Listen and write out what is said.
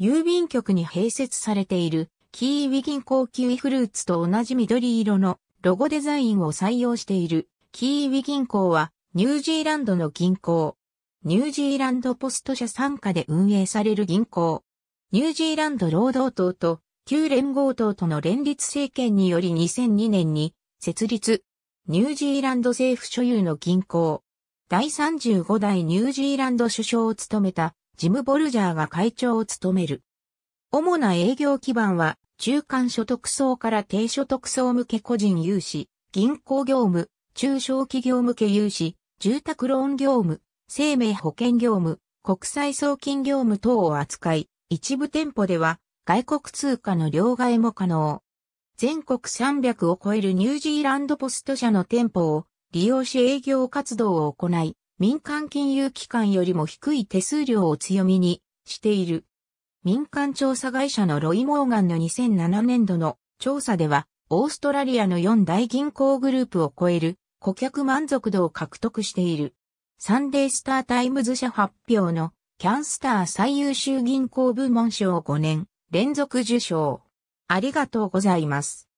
郵便局に併設されているキーウィ銀行キウイフルーツと同じ緑色のロゴデザインを採用しているキーウィ銀行はニュージーランドの銀行。ニュージーランドポスト社傘下で運営される銀行。ニュージーランド労働党と旧連合党との連立政権により2002年に設立。ニュージーランド政府所有の銀行。第35代ニュージーランド首相を務めたジム・ボルジャーが会長を務める。主な営業基盤は、中間所得層から低所得層向け個人融資、銀行業務、中小企業向け融資、住宅ローン業務、生命保険業務、国際送金業務等を扱い、一部店舗では外国通貨の両替も可能。全国300を超えるニュージーランドポスト社の店舗を利用し営業活動を行い、民間金融機関よりも低い手数料を強みにしている。民間調査会社のロイ・モーガンの2007年度の調査では、オーストラリアの4大銀行グループを超える顧客満足度を獲得している。サンデースタータイムズ社発表のキャンスター最優秀銀行部門賞5年連続受賞。ありがとうございます。